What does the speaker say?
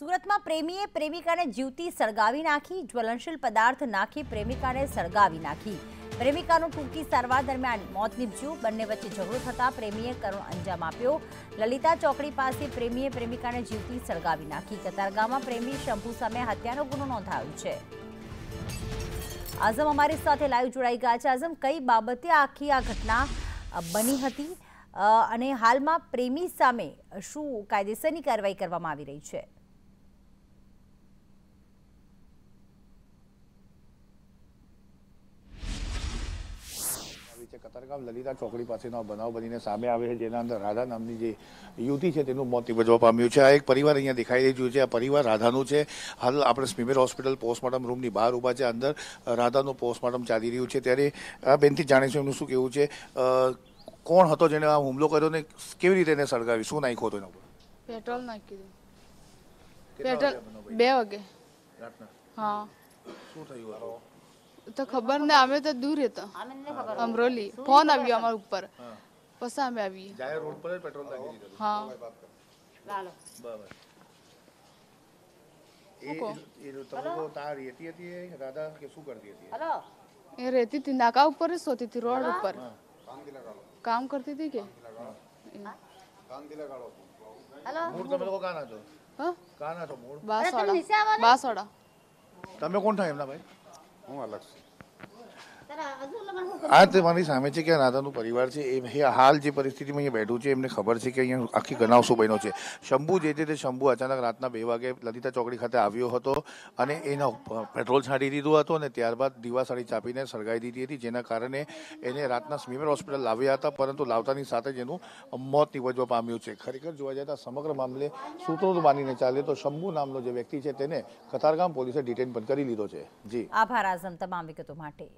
સુરતમાં પ્રેમીએ પ્રેમિકાને જીવતી સળગાવી નાખી જ્વલનશીલ પદાર્થ નાખી પ્રેમિકાને સળગાવી નાખી પ્રેમિકાનું ટૂંકી સારવાર દરમિયાન મોત નીપજ્યું બંને વચ્ચે ઝઘડો થતાં પ્રેમીએ કરુણ અંજામ આપ્યો લલિતા ચોકડી પાસે પ્રેમીએ પ્રેમિકાને જીવતી સળગાવી નાખી કતારગામમાં પ્રેમી શંભુ સામે હત્યાનો ગુનો નોંધાયો છે આઝમ અમારી સાથે લાઈવ જોડાઈ ગયા છે આઝમ કઈ બાબતે આખી આ ઘટના બની હતી અને હાલમાં પ્રેમી સામે શું કાયદેસરની કાર્યવાહી કરવામાં આવી રહી છે છે કતારગામ લલિતા ચોકડી પાસેનો બનાવ બનીને સામે આવે છે જેના અંદર રાધા નામની જે યુવતી છે તેનું મોત નિપજવા પામ્યું છે આ એક પરિવાર અહીંયા દેખાઈ રહ્યું છે આ પરિવાર રાધાનું છે હાલ આપણે સ્મીમેર હોસ્પિટલ પોસ્ટમોર્ટમ રૂમની બહાર ઊભા છે અંદર રાધાનું પોસ્ટમોર્ટમ ચાલી રહ્યું છે ત્યારે આ બેનથી જાણીશું એમનું શું કહેવું છે કોણ હતો જેને આ હુમલો કર્યો ને કેવી રીતે એને સળગાવી શું નાખ્યો હતું એના ઉપર પેટ્રોલ નાખ્યું પેટ્રોલ બે વાગે હા શું થયું તો ખબર ને અમે તો દૂર હતો અમરોલી ફોન આવ્યો અમારા ઉપર પછી અમે આવીએ જાહેર રોડ પર પેટ્રોલ નાખી દીધું હા લાલો બરાબર રહેતી નાકા ઉપર સોતી રોડ ઉપર કામ કરતી હતી કે તમે કોણ થાય એમના ભાઈ Um Alex. આ મારી સામે છે કે રાધાનું પરિવાર છે એ હાલ જે પરિસ્થિતિમાં અહીંયા બેઠું છે એમને ખબર છે કે અહીંયા આખી ગનાવ શું બન્યો છે શંભુ જે છે તે શંભુ અચાનક રાતના બે વાગે લલિતા ચોકડી ખાતે આવ્યો હતો અને એનો પેટ્રોલ છાંટી દીધું હતું અને ત્યારબાદ દીવાસાળી ચાપીને સળગાવી દીધી હતી જેના કારણે એને રાતના સ્મીમેર હોસ્પિટલ લાવ્યા હતા પરંતુ લાવતાની સાથે જ એનું મોત નીપજવા પામ્યું છે ખરેખર જોવા જતા સમગ્ર મામલે સૂત્રો માનીને ચાલે તો શંભુ નામનો જે વ્યક્તિ છે તેને કતારગામ પોલીસે ડિટેન પણ કરી લીધો છે જી આભાર આઝમ તમામ વિગતો માટે